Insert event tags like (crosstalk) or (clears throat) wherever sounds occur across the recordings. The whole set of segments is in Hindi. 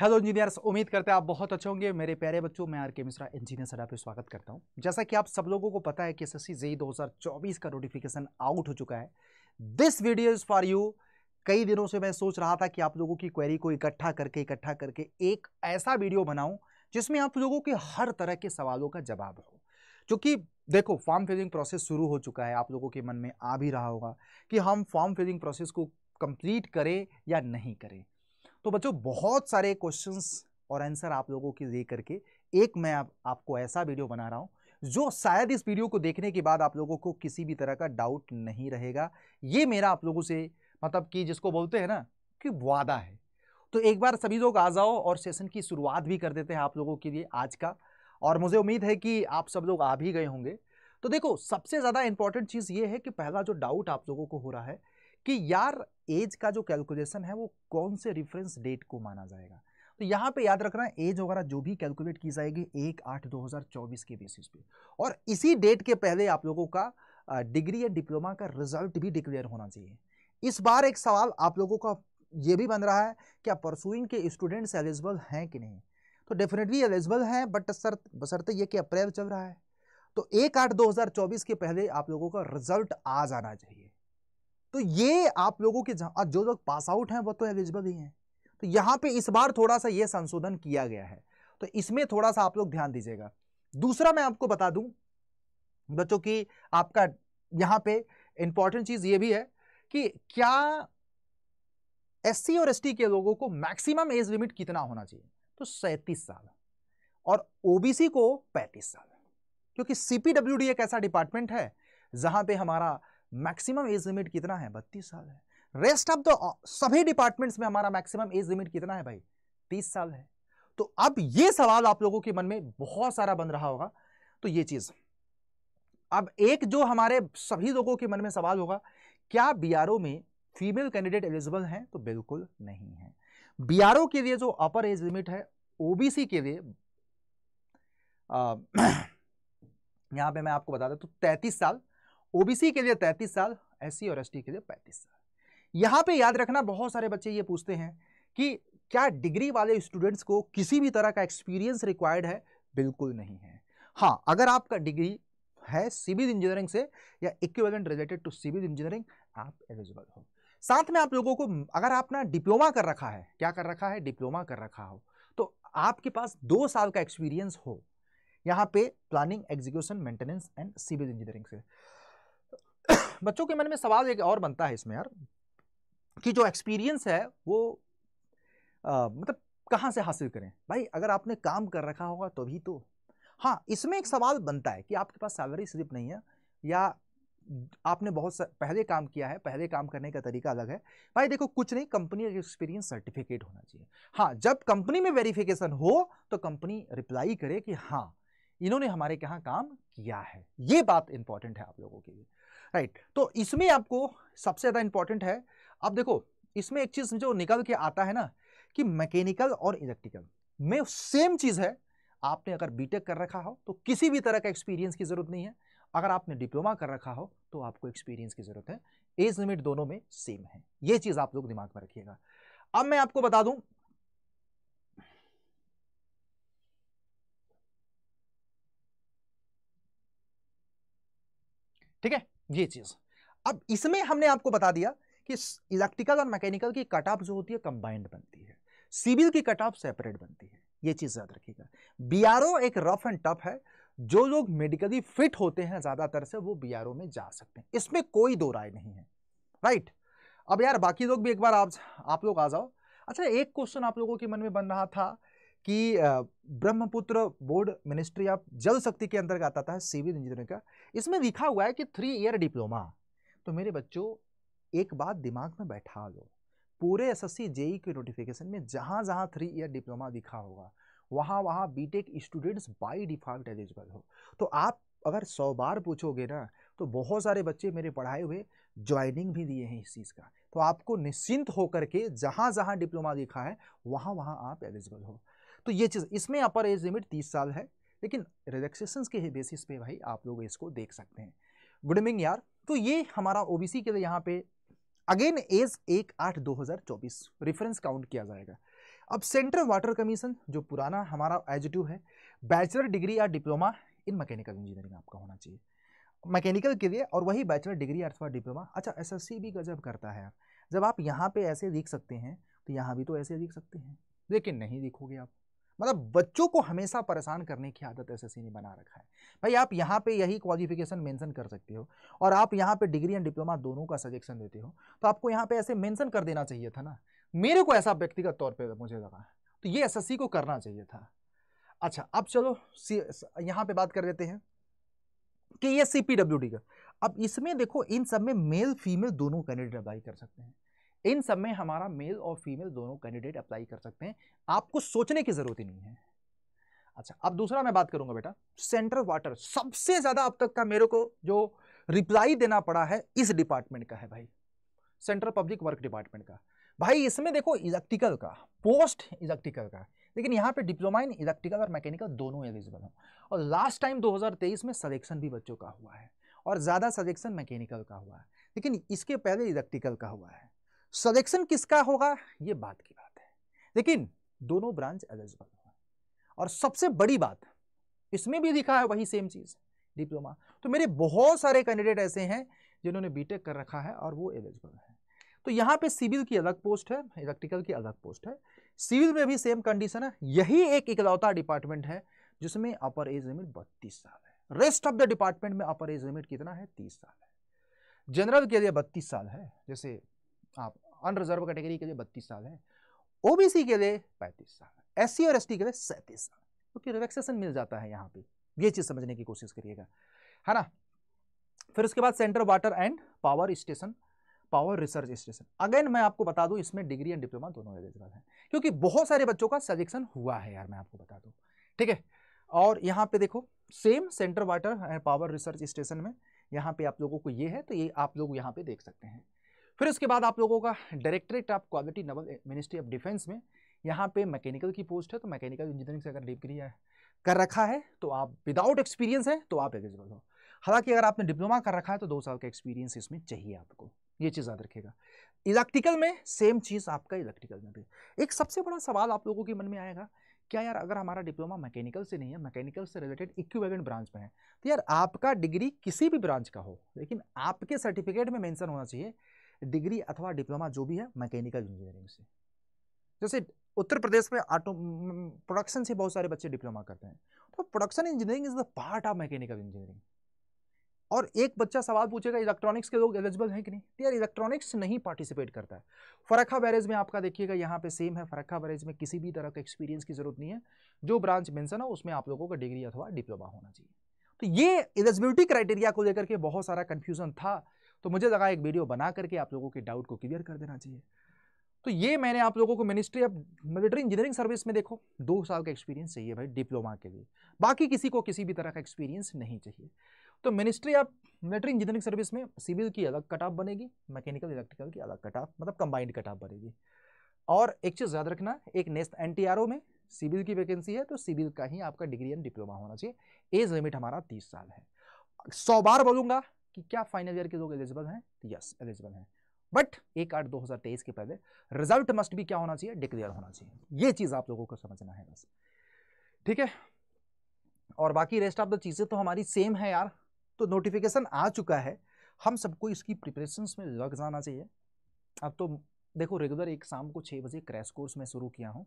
हेलो इंजीनियर्स उम्मीद करते हैं आप बहुत अच्छे होंगे मेरे प्यारे बच्चों मैं आर के मिश्रा इंजीनियर सर पे स्वागत करता हूं जैसा कि आप सब लोगों को पता है कि एस एस जेई का नोटिफिकेशन आउट हो चुका है this video is for you कई दिनों से मैं सोच रहा था कि आप लोगों की क्वेरी को इकट्ठा करके इकट्ठा करके एक ऐसा वीडियो बनाऊँ जिसमें आप लोगों के हर तरह के सवालों का जवाब हो क्योंकि देखो फॉर्म फिलिंग प्रोसेस शुरू हो चुका है आप लोगों के मन में आ भी रहा होगा कि हम फॉर्म फिलिंग प्रोसेस को कंप्लीट करें या नहीं करें तो बच्चों बहुत सारे क्वेश्चंस और आंसर आप लोगों के दे करके एक मैं आप, आपको ऐसा वीडियो बना रहा हूँ जो शायद इस वीडियो को देखने के बाद आप लोगों को किसी भी तरह का डाउट नहीं रहेगा ये मेरा आप लोगों से मतलब कि जिसको बोलते हैं ना कि वादा है तो एक बार सभी लोग आ जाओ और सेशन की शुरुआत भी कर देते हैं आप लोगों के लिए आज का और मुझे उम्मीद है कि आप सब लोग आ भी गए होंगे तो देखो सबसे ज़्यादा इंपॉर्टेंट चीज़ ये है कि पहला जो डाउट आप लोगों को हो रहा है कि यार एज का जो कैलकुलेशन है वो कौन से रिफरेंस डेट को माना जाएगा तो यहाँ पे याद रखना एज वगैरह जो भी कैलकुलेट की जाएगी एक आठ दो हज़ार चौबीस के बेसिस पे और इसी डेट के पहले आप लोगों का डिग्री या डिप्लोमा का रिजल्ट भी डिक्लेयर होना चाहिए इस बार एक सवाल आप लोगों का ये भी बन रहा है क्या परसुइंग के स्टूडेंट्स एलिजिबल हैं कि नहीं तो डेफिनेटली एलिजिबल हैं बट सर बसरते ये कि अप्रैल चल रहा है तो एक आठ दो हज़ार चौबीस के पहले आप लोगों का रिजल्ट आ जाना चाहिए तो ये आप लोगों के जो लोग पास आउट हैं वो तो एलिजिबल ही हैं तो यहाँ पे इस बार थोड़ा सा ये संशोधन किया गया है तो इसमें थोड़ा सा आप लोग ध्यान दीजिएगा दूसरा मैं आपको बता दूं बच्चों की आपका यहाँ पे इंपॉर्टेंट चीज़ ये भी है कि क्या एससी और एसटी के लोगों को मैक्सिमम एज लिमिट कितना होना चाहिए तो सैंतीस साल और ओबीसी को पैंतीस साल क्योंकि डी एक ऐसा डिपार्टमेंट है जहां पे हमारा मैक्सिमम एज लिमिट कितना है बत्तीस साल है रेस्ट ऑफ द सभी डिपार्टमेंट्स में हमारा मैक्सिमम एज लिमिट कितना है भाई तीस साल है तो अब ये सवाल आप लोगों के मन में बहुत सारा बन रहा होगा तो ये चीज अब एक जो हमारे सभी लोगों के मन में सवाल होगा क्या बी में फीमेल कैंडिडेट एलिजिबल हैं तो बिल्कुल नहीं है बी के लिए जो अपर एज लिमिट है ओबीसी के लिए (clears throat) यहां पे मैं आपको बता दें तो साल ओबीसी के लिए तैतीस साल एस और एस के लिए पैंतीस साल यहाँ पे याद रखना बहुत सारे बच्चे ये पूछते हैं कि क्या डिग्री वाले स्टूडेंट्स को किसी भी तरह का एक्सपीरियंस रिक्वायर्ड है बिल्कुल नहीं है हाँ अगर आपका डिग्री है सिविल इंजीनियरिंग से या equivalent related to civil engineering आप एलिजिबल हो साथ में आप लोगों को अगर आपने डिप्लोमा कर रखा है क्या कर रखा है डिप्लोमा कर रखा हो तो आपके पास दो साल का एक्सपीरियंस हो यहाँ पे planning execution maintenance and civil engineering से बच्चों के मन में सवाल एक और बनता है इसमें यार कि जो एक्सपीरियंस है वो आ, मतलब कहाँ से हासिल करें भाई अगर आपने काम कर रखा होगा तभी तो, तो हाँ इसमें एक सवाल बनता है कि आपके पास सैलरी स्लिप नहीं है या आपने बहुत पहले काम किया है पहले काम करने का तरीका अलग है भाई देखो कुछ नहीं कंपनी एक्सपीरियंस सर्टिफिकेट होना चाहिए हाँ जब कंपनी में वेरिफिकेशन हो तो कंपनी रिप्लाई करे कि हाँ इन्होंने हमारे यहाँ काम किया है ये बात इंपॉर्टेंट है आप लोगों के लिए राइट तो इसमें आपको सबसे ज़्यादा इंपॉर्टेंट है आप देखो इसमें एक चीज़ जो निकल के आता है ना कि मैकेनिकल और इलेक्ट्रिकल में सेम चीज़ है आपने अगर बीटेक कर रखा हो तो किसी भी तरह का एक्सपीरियंस की ज़रूरत नहीं है अगर आपने डिप्लोमा कर रखा हो तो आपको एक्सपीरियंस की ज़रूरत है एज लिमिट दोनों में सेम है ये चीज़ आप लोग दिमाग में रखिएगा अब मैं आपको बता दूं ठीक है ये चीज़ अब इसमें हमने आपको बता दिया कि इलेक्ट्रिकल और मैकेनिकल की कट ऑफ जो होती है कंबाइंड बनती है सिविल की कट ऑफ सेपरेट बनती है ये चीज़ याद रखिएगा बी एक रफ एंड टफ है जो लोग मेडिकली फिट होते हैं ज़्यादातर से वो बी में जा सकते हैं इसमें कोई दो राय नहीं है राइट अब यार बाकी लोग भी एक बार आप आप लोग आ जाओ अच्छा एक क्वेश्चन आप लोगों के मन में बन रहा था कि ब्रह्मपुत्र बोर्ड मिनिस्ट्री ऑफ जल शक्ति के अंतर्गत आता है सिविल इंजीनियरिंग का इसमें लिखा हुआ है कि थ्री ईयर डिप्लोमा तो मेरे बच्चों एक बात दिमाग में बैठा लो पूरे एस एस के नोटिफिकेशन में जहाँ जहाँ थ्री ईयर डिप्लोमा दिखा होगा वहाँ वहाँ tech students by default eligible हो तो आप अगर सौ बार पूछोगे ना तो बहुत सारे बच्चे मेरे पढ़ाए हुए ज्वाइनिंग भी दिए हैं इस चीज़ का तो आपको निश्चिंत होकर के जहाँ जहाँ डिप्लोमा लिखा है वहाँ वहाँ आप एलिजिबल हो तो ये चीज़ इसमें अपर एज लिमिट तीस साल है लेकिन रिलैक्सेशन के बेसिस पे भाई आप लोग इसको देख सकते हैं गुड इवनिंग यार तो ये हमारा सी के लिए यहाँ पे अगेन एज एक आठ दो हज़ार चौबीस रेफरेंस काउंट किया जाएगा अब सेंट्रल वाटर कमीशन जो पुराना हमारा एजिटिव है बैचलर डिग्री या डिप्लोमा इन मैकेनिकल इंजीनियरिंग आपका होना चाहिए मैकेनिकल के लिए और वही बैचलर डिग्री अथवा डिप्लोमा अच्छा एस एस भी गजब करता है यार जब आप यहाँ पे ऐसे लिख सकते हैं तो यहाँ भी तो ऐसे लिख सकते हैं लेकिन नहीं लिखोगे आप मतलब बच्चों को हमेशा परेशान करने की आदत एस ने बना रखा है भाई आप यहाँ पे यही क्वालिफिकेशन मेंशन कर सकते हो और आप यहाँ पे डिग्री एंड डिप्लोमा दोनों का सजेशन देते हो तो आपको यहाँ पे ऐसे मेंशन कर देना चाहिए था ना मेरे को ऐसा व्यक्तिगत तौर पे मुझे लगा तो ये एस को करना चाहिए था अच्छा अब चलो यहाँ पे बात कर लेते हैं कि ये सी का अब इसमें देखो इन सब में मेल फीमेल दोनों कैंडिडेट अप्लाई कर सकते हैं इन सब में हमारा मेल और फीमेल दोनों कैंडिडेट अप्लाई कर सकते हैं आपको सोचने की ज़रूरत ही नहीं है अच्छा अब दूसरा मैं बात करूंगा बेटा सेंट्रल वाटर सबसे ज़्यादा अब तक का मेरे को जो रिप्लाई देना पड़ा है इस डिपार्टमेंट का है भाई सेंट्रल पब्लिक वर्क डिपार्टमेंट का भाई इसमें देखो इलेक्ट्रिकल का पोस्ट इलेक्ट्रिकल का लेकिन यहाँ पे डिप्लोमा इन इलेक्ट्रिकल और मैकेनिकल दोनों एलिजिबल हैं और लास्ट टाइम 2023 में सलेक्शन भी बच्चों का हुआ है और ज़्यादा सलेक्शन मैकेनिकल का हुआ है लेकिन इसके पहले इलेक्ट्रिकल का हुआ है सलेक्शन किसका होगा ये बात की बात है लेकिन दोनों ब्रांच एलिजिबल होगा और सबसे बड़ी बात इसमें भी लिखा है वही सेम चीज़ डिप्लोमा तो मेरे बहुत सारे कैंडिडेट ऐसे हैं जिन्होंने बीटेक कर रखा है और वो एलिजिबल है तो यहाँ पे सिविल की अलग पोस्ट है इलेक्ट्रिकल की अलग पोस्ट है सिविल में भी सेम कंडीशन है यही एक इकलौता डिपार्टमेंट है जिसमें अपर एज लिमिट बत्तीस साल है रेस्ट ऑफ द डिपार्टमेंट में अपर एज लिमिट कितना है तीस साल है जनरल के लिए बत्तीस साल है जैसे आप अनरिजर्व कैटेगरी के लिए बत्तीस साल है ओबीसी के लिए पैंतीस साल एस और एस के लिए सैंतीस साल क्योंकि तो रिलैक्सेशन मिल जाता है यहाँ पे ये चीज़ समझने की कोशिश करिएगा है ना फिर उसके बाद centre water and power station power research station again मैं आपको बता दूं इसमें डिग्री एंड डिप्लोमा दोनों एलिजिबल है क्योंकि बहुत सारे बच्चों का सजेक्शन हुआ है यार मैं आपको बता दूं ठीक है और यहाँ पे देखो same centre water and power research station में यहाँ पे आप लोगों को ये है तो ये आप लोग यहाँ पे देख सकते हैं फिर उसके बाद आप लोगों का directorate of quality naval ministry of defence में यहाँ पे मैकेनिकल की पोस्ट है तो मैकेनिकल इंजीनियरिंग से अगर डिग्री कर रखा है तो आप विदाउट एक्सपीरियंस है तो आप एलिजिबल हो हालांकि अगर आपने डिप्लोमा कर रखा है तो दो साल का एक्सपीरियंस इसमें चाहिए आपको ये चीज़ याद रखेगा इलेक्ट्रिकल में सेम चीज़ आपका इलेक्ट्रिकल में भी एक सबसे बड़ा सवाल आप लोगों के मन में आएगा क्या यार अगर हमारा डिप्लोमा मैकेनिकल से नहीं है मैकेनिकल से रिलेटेड इक्विवेलेंट ब्रांच में है तो यार आपका डिग्री किसी भी ब्रांच का हो लेकिन आपके सर्टिफिकेट में मेंशन होना चाहिए डिग्री अथवा डिप्लोमा जो भी है मैकेनिकल इंजीनियरिंग से जैसे उत्तर प्रदेश में ऑटो प्रोडक्शन से बहुत सारे बच्चे डिप्लोमा करते हैं तो production engineering is the part of mechanical engineering और एक बच्चा सवाल पूछेगा इलेक्ट्रॉनिक्स के लोग एलिजिबल हैं कि नहीं तो यार इलेक्ट्रॉनिक्स नहीं पार्टिसिपेट करता है फरक्खा बैरेज में आपका देखिएगा यहाँ पे सेम है फरखा बैरेज में किसी भी तरह का एक्सपीरियंस की जरूरत नहीं है जो ब्रांच मेंशन है उसमें आप लोगों का डिग्री अथवा डिप्लोमा होना चाहिए तो ये एलिजिबिलिटी क्राइटेरिया को लेकर के बहुत सारा कन्फ्यूजन था तो मुझे लगा एक वीडियो बना करके आप लोगों के डाउट को क्लियर कर देना चाहिए तो ये मैंने आप लोगों को ministry of military engineering service में देखो दो साल का एक्सपीरियंस चाहिए भाई डिप्लोमा के लिए बाकी किसी को किसी भी तरह का एक्सपीरियंस नहीं चाहिए तो ministry of military engineering service में सिविल की अलग कट ऑफ बनेगी मैकेनिकल इलेक्ट्रिकल की अलग कट ऑफ मतलब कंबाइंड कट ऑफ बनेगी और एक चीज़ याद रखना एक नेस्ट एन में सिविल की वैकेंसी है तो सिविल का ही आपका डिग्री एंड डिप्लोमा होना चाहिए एज लिमिट हमारा तीस साल है सौ बार बोलूँगा कि क्या फाइनल ईयर के लोग एलिजिबल हैं यस तो एलिजिबल हैं बट एक आठ दो हज़ार तेईस के पहले रिजल्ट मस्ट भी क्या होना चाहिए डिक्लेयर होना चाहिए ये चीज़ आप लोगों को समझना है बस ठीक है और बाकी रेस्ट ऑफ द चीज़ें तो हमारी सेम है यार तो नोटिफिकेशन आ चुका है हम सबको इसकी प्रिपरेशन में लग जाना चाहिए अब तो देखो रेगुलर एक शाम को छः बजे क्रैश कोर्स में शुरू किया हूँ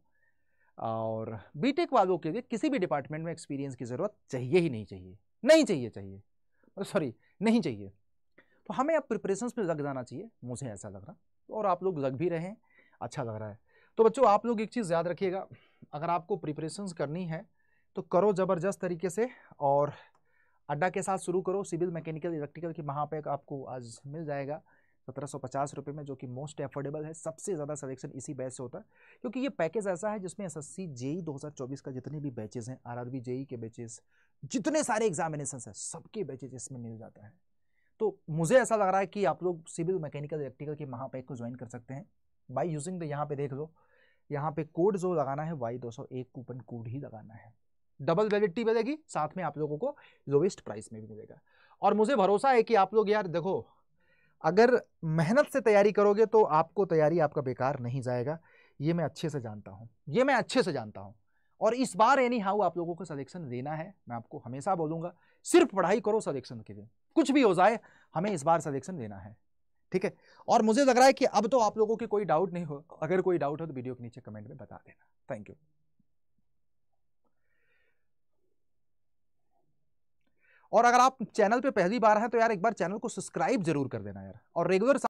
और बीटेक वालों के लिए किसी भी डिपार्टमेंट में एक्सपीरियंस की ज़रूरत चाहिए ही नहीं चाहिए नहीं चाहिए चाहिए सॉरी नहीं चाहिए तो हमें अब प्रिपरेशंस पे लग जाना चाहिए मुझे ऐसा लग रहा और आप लोग लग भी रहे हैं अच्छा लग रहा है तो बच्चों आप लोग एक चीज़ याद रखिएगा अगर आपको प्रिपरेशंस करनी है तो करो ज़बरदस्त तरीके से और अड्डा के साथ शुरू करो सिविल मैकेनिकल इलेक्ट्रिकल की वहाँ पर आपको आज मिल जाएगा सत्रह सौ में जो कि मोस्ट एफोर्डेबल है सबसे ज़्यादा सिलेक्शन इसी बैच से होता है क्योंकि ये पैकेज ऐसा है जिसमें एस एस सी जेई दो का जितने भी बैचेज हैं आर आर जेई के बैचेज जितने सारे एग्जामिनेशन हैं सबके बैचेज इसमें मिल जाता है तो मुझे ऐसा लग रहा है कि आप लोग सिविल मैकेनिकल इलेक्ट्रिकल के महापैक को ज्वाइन कर सकते हैं बाई यूजिंग द यहाँ पे देख लो यहाँ पे कोड जो लगाना है वाई दो कूपन कोड ही लगाना है डबल वैलिडिटी मिलेगी साथ में आप लोगों को लोवेस्ट प्राइस में भी मिलेगा और मुझे भरोसा है कि आप लोग यार देखो अगर मेहनत से तैयारी करोगे तो आपको तैयारी आपका बेकार नहीं जाएगा ये मैं अच्छे से जानता हूँ ये मैं अच्छे से जानता हूँ और इस बार एनी हाउ आप लोगों को सलेक्शन देना है मैं आपको हमेशा बोलूँगा सिर्फ पढ़ाई करो सलेक्शन के लिए कुछ भी हो जाए हमें इस बार सलेक्शन देना है ठीक है और मुझे लग रहा है कि अब तो आप लोगों के कोई डाउट नहीं हो अगर कोई डाउट हो तो वीडियो के नीचे कमेंट में बता देना थैंक यू और अगर आप चैनल पे पहली बार हैं तो यार एक बार चैनल को सब्सक्राइब जरूर कर देना यार और रेगुलर